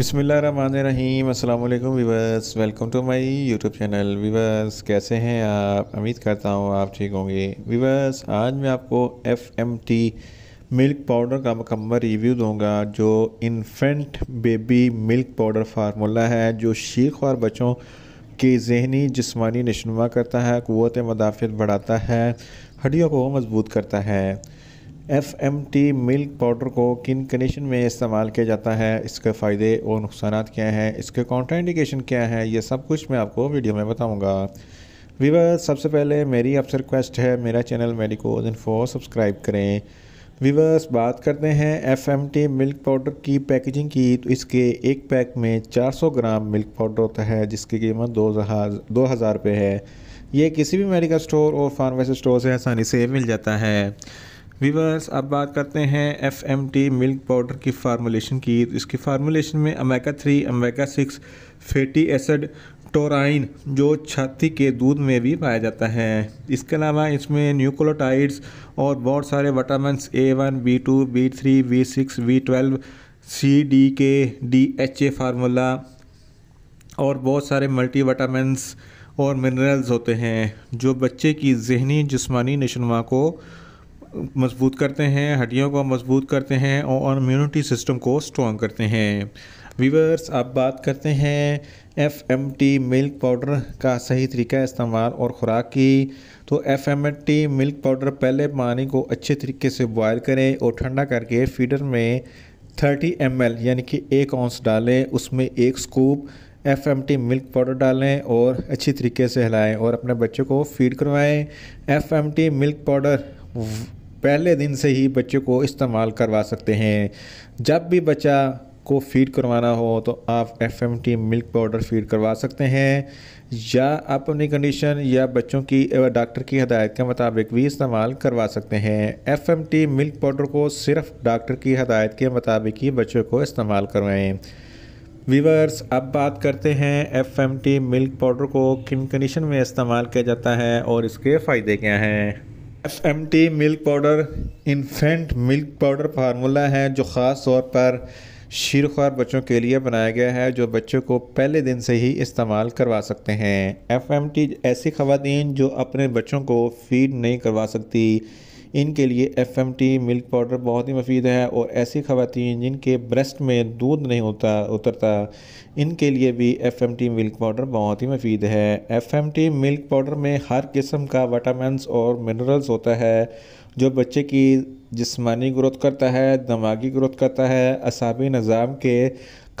बिसमीम अल्लाम viewers welcome to my YouTube channel viewers कैसे हैं आप उम्मीद करता हूँ आप ठीक होंगे वीवर्स आज मैं आपको F M T milk powder का मुकम्मल रिव्यू दूंगा जो infant baby milk powder formula है जो शीर बच्चों के जहनी जिसमानी नशनुमा करता है क़वत मदाफ़त बढ़ाता है हड्डियों को मजबूत करता है F M T milk powder को किन कंडीशन में इस्तेमाल किया जाता है इसके फ़ायदे और नुकसान क्या हैं इसके कॉन्ट्राइंडिकेशन क्या है ये सब कुछ मैं आपको वीडियो में बताऊँगा वीवर सबसे पहले मेरी आपसे रिक्वेस्ट है मेरा चैनल मेडिकोज इन्फो सब्सक्राइब करें वीवर्स बात करते हैं F M T milk powder की पैकेजिंग की तो इसके एक पैक में 400 ग्राम मिल्क पाउडर होता है जिसकी कीमत दो हज़ार दो हज़ार रुपये है ये किसी भी मेडिकल स्टोर और फार्मेसी स्टोर से आसानी से मिल जाता है वीवर्स अब बात करते हैं F M T milk powder की फार्मूलेशन की इसकी फार्मूलेशन में omega three omega six fatty acid taurine जो छाती के दूध में भी पाया जाता है इसके अलावा इसमें न्यूक्लोटाइड्स और बहुत सारे vitamin A one B two B three B six B twelve C D K D H A formula और बहुत सारे मल्टी वाटामस और मिनरल्स होते हैं जो बच्चे की जहनी जिसमानी नशोनुमा को मजबूत करते हैं हड्डियों को मजबूत करते हैं और इम्यूनिटी सिस्टम को स्ट्रॉन्ग करते हैं वीवर्स आप बात करते हैं F M T milk powder का सही तरीका इस्तेमाल और ख़ुराक की तो F M T milk powder पहले पानी को अच्छे तरीके से बॉयल करें और ठंडा करके फीडर में 30 एम एल यानी कि एक औंस डालें उसमें एक scoop F M T milk powder डालें और अच्छी तरीके से हिलाएं और अपने बच्चों को फीड करवाएं F M T milk powder पहले दिन से ही बच्चे को इस्तेमाल करवा सकते हैं जब भी बच्चा को फीड करवाना हो तो आप F M T milk powder feed करवा सकते हैं या आप अपनी कंडीशन या बच्चों की डॉक्टर की हदायत के मुताबिक भी इस्तेमाल करवा सकते हैं F M T milk powder को सिर्फ डॉक्टर की हदायत के मुताबिक ही बच्चों को इस्तेमाल करवाएँ वीवर्स अब बात करते हैं F M T milk powder को किन कंडीशन में इस्तेमाल किया जाता है और इसके फ़ायदे क्या हैं F M T milk powder infant milk powder formula है जो ख़ास तौर पर शीरखार बच्चों के लिए बनाया गया है जो बच्चों को पहले दिन से ही इस्तेमाल करवा सकते हैं एफ एम टी ऐसी खवतिन जो अपने बच्चों को फीड नहीं करवा सकती इनके लिए F M T milk powder बहुत ही मफीद है और ऐसी खवतिन जिनके ब्रेस्ट में दूध नहीं होता उतरता इनके लिए भी F M T milk powder बहुत ही मफीद है F M T milk powder में हर किस्म का वटामिन और मिनरल्स होता है जो बच्चे की जिसमानी ग्रोथ करता है दिमागी ग्रोथ करता है असाबी निज़ाम के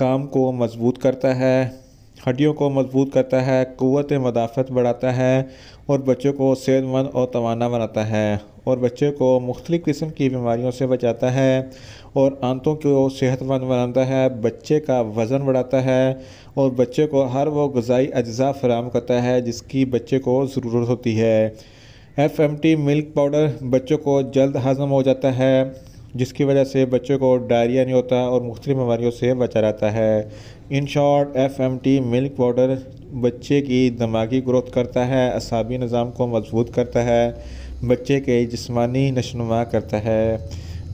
काम को मजबूत करता है हड्डियों को मजबूत करता है क़वत मदाफ़त बढ़ाता है और बच्चों को सेहतमंद और तोाना बनाता है और बच्चे को मुख्तलिफ़ किस्म की बीमारियों से बचाता है और आंतों को सेहतमंद बनाता है बच्चे का वज़न बढ़ाता है और बच्चे को हर वो गज़ाई अज्जा फराम करता है जिसकी बच्चे को ज़रूरत होती है F M T milk powder बच्चों को जल्द हज़म हो जाता है जिसकी वजह से बच्चों को डायरिया नहीं होता और मुख्तलि बीमारियों से बचा रहता है in short F M T milk powder बच्चे की दिमागी ग्रोथ करता है असाबी निज़ाम को मजबूत करता है बच्चे के जिस्मानी नशनुमा करता है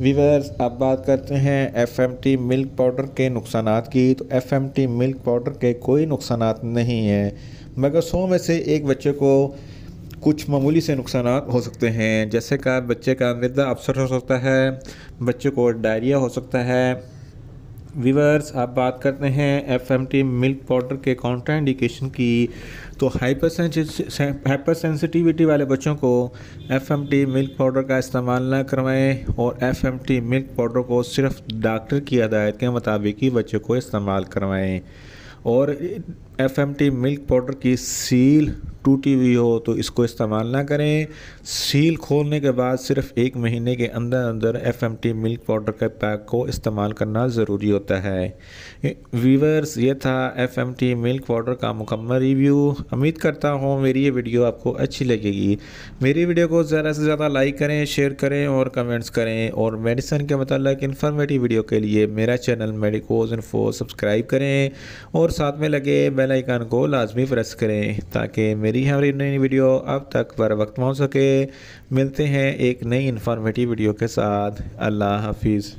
वीवर्स अब बात करते हैं एफएमटी मिल्क पाउडर के नुकसान की तो एफएमटी मिल्क पाउडर के कोई नुकसान नहीं हैं मगर सौ में से एक बच्चे को कुछ मामूली से नुकसान हो सकते हैं जैसे का बच्चे का मृदा अपसर हो सकता है बच्चे को डायरिया हो सकता है वीवर्स आप बात करते हैं F M T milk powder के काउंटर इंडिकेशन की तो हाइपर हाइपर सेंसिटिविटी वाले बच्चों को F M T milk powder का इस्तेमाल ना करवाएं और F M T milk powder को सिर्फ डॉक्टर की हदायत के मुताबिक ही बच्चों को इस्तेमाल करवाएं और F M T milk powder की सील टूटी हुई हो तो इसको इस्तेमाल ना करें सील खोलने के बाद सिर्फ एक महीने के अंदर अंदर F M T milk powder के पैक को इस्तेमाल करना ज़रूरी होता है वीवर्स ये था F M T milk powder का मुकम्मल रिव्यू उम्मीद करता हूँ मेरी ये वीडियो आपको अच्छी लगेगी मेरी वीडियो को ज़्यादा से ज़्यादा लाइक करें शेयर करें और कमेंट्स करें और मेडिसन के मतलब इन्फॉर्मेटिव वीडियो के लिए मेरा चैनल मेडिकोज इन्फो सब्सक्राइब करें और साथ में लगे बेल बेल आइकन को लाजमी प्रेस करें ताकि मेरी हमारी नई वीडियो अब तक बर वक्त पहुँच सके मिलते हैं एक नई इन्फॉर्मेटिव वीडियो के साथ अल्लाह हाफिज़